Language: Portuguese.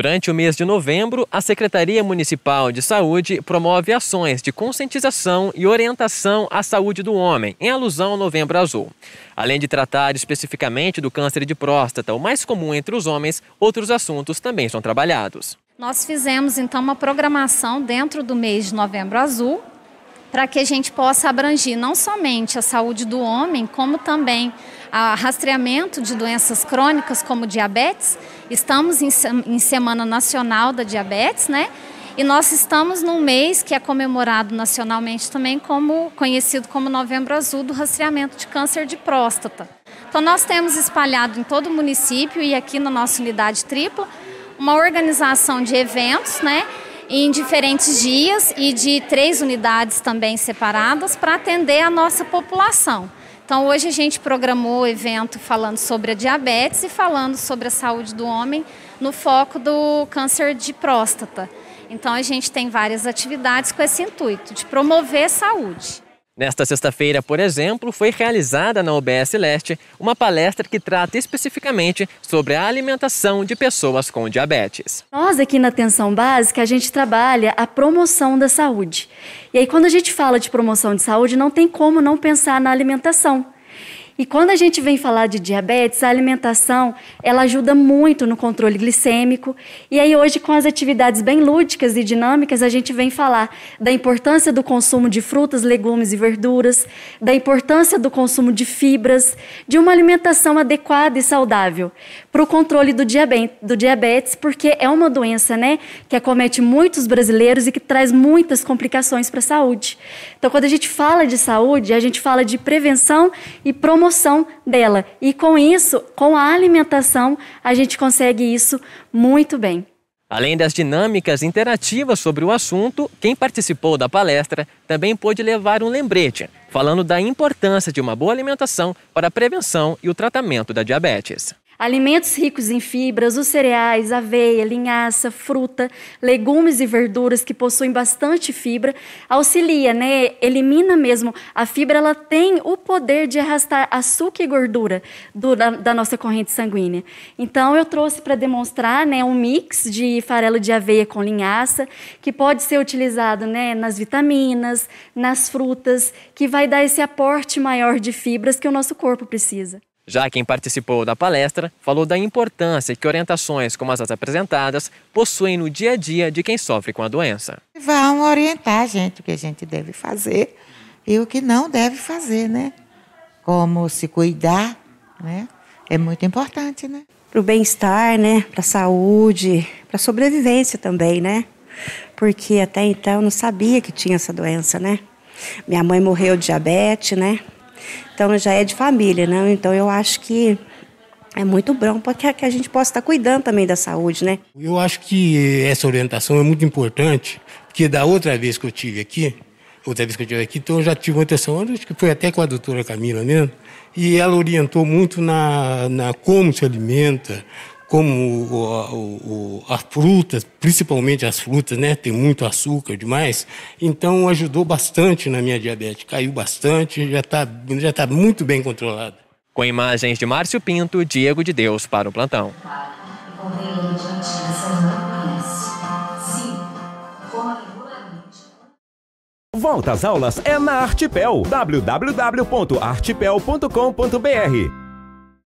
Durante o mês de novembro, a Secretaria Municipal de Saúde promove ações de conscientização e orientação à saúde do homem, em alusão ao Novembro Azul. Além de tratar especificamente do câncer de próstata, o mais comum entre os homens, outros assuntos também são trabalhados. Nós fizemos então uma programação dentro do mês de Novembro Azul, para que a gente possa abranger não somente a saúde do homem, como também a rastreamento de doenças crônicas como diabetes. Estamos em, em Semana Nacional da Diabetes, né? E nós estamos num mês que é comemorado nacionalmente também como conhecido como Novembro Azul do rastreamento de câncer de próstata. Então nós temos espalhado em todo o município e aqui na nossa unidade tripla uma organização de eventos, né, em diferentes dias e de três unidades também separadas para atender a nossa população. Então, hoje a gente programou o evento falando sobre a diabetes e falando sobre a saúde do homem no foco do câncer de próstata. Então, a gente tem várias atividades com esse intuito de promover saúde. Nesta sexta-feira, por exemplo, foi realizada na OBS Leste uma palestra que trata especificamente sobre a alimentação de pessoas com diabetes. Nós aqui na Atenção Básica, a gente trabalha a promoção da saúde. E aí quando a gente fala de promoção de saúde, não tem como não pensar na alimentação. E quando a gente vem falar de diabetes, a alimentação, ela ajuda muito no controle glicêmico. E aí hoje com as atividades bem lúdicas e dinâmicas, a gente vem falar da importância do consumo de frutas, legumes e verduras, da importância do consumo de fibras, de uma alimentação adequada e saudável para o controle do diabetes, do diabetes, porque é uma doença, né, que acomete muitos brasileiros e que traz muitas complicações para a saúde. Então, quando a gente fala de saúde, a gente fala de prevenção e promoção evolução dela. E com isso, com a alimentação, a gente consegue isso muito bem. Além das dinâmicas interativas sobre o assunto, quem participou da palestra também pôde levar um lembrete, falando da importância de uma boa alimentação para a prevenção e o tratamento da diabetes. Alimentos ricos em fibras, os cereais, aveia, linhaça, fruta, legumes e verduras que possuem bastante fibra, auxilia, né? Elimina mesmo. A fibra ela tem o poder de arrastar açúcar e gordura do, da, da, nossa corrente sanguínea. Então eu trouxe para demonstrar, né, um mix de farelo de aveia com linhaça, que pode ser utilizado, né, nas vitaminas, nas frutas, que vai dar esse aporte maior de fibras que o nosso corpo precisa. Já quem participou da palestra falou da importância que orientações como as apresentadas possuem no dia a dia de quem sofre com a doença. Vão orientar a gente o que a gente deve fazer e o que não deve fazer, né? Como se cuidar, né? É muito importante, né? Para o bem-estar, né? Para a saúde, para a sobrevivência também, né? Porque até então eu não sabia que tinha essa doença, né? Minha mãe morreu de diabetes, né? Então já é de família, né? Então eu acho que é muito bom para que a gente possa estar tá cuidando também da saúde, né? Eu acho que essa orientação é muito importante, porque da outra vez que eu tive aqui, outra vez que eu tive aqui, então eu já tive uma atenção, acho que foi até com a doutora Camila mesmo, e ela orientou muito na, na como se alimenta, como o, o, as frutas, principalmente as frutas, né, tem muito açúcar demais, então ajudou bastante na minha diabetes, caiu bastante, já está já tá muito bem controlada. Com imagens de Márcio Pinto, Diego de Deus para o plantão. Volta às aulas é na Artipel. www.artipel.com.br